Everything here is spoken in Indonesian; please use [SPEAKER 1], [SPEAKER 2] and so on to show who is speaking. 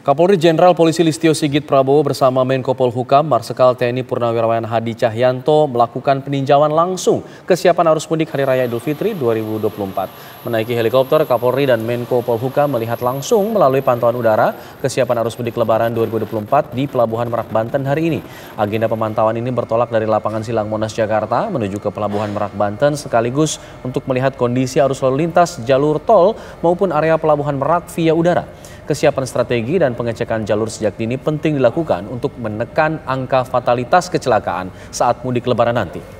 [SPEAKER 1] Kapolri Jenderal Polisi Listio Sigit Prabowo bersama Menko Polhukam Marsikal TNI Purnawirawan Hadi Cahyanto melakukan peninjauan langsung kesiapan arus mudik Hari Raya Idul Fitri 2024. Menaiki helikopter, Kapolri dan Menko Polhukam melihat langsung melalui pantauan udara kesiapan arus mudik Lebaran 2024 di Pelabuhan Merak Banten hari ini. Agenda pemantauan ini bertolak dari lapangan Silang Monas Jakarta menuju ke Pelabuhan Merak Banten sekaligus untuk melihat kondisi arus lalu lintas jalur tol maupun area Pelabuhan Merak via udara kesiapan strategi dan pengecekan jalur sejak dini penting dilakukan untuk menekan angka fatalitas kecelakaan saat mudik lebaran nanti.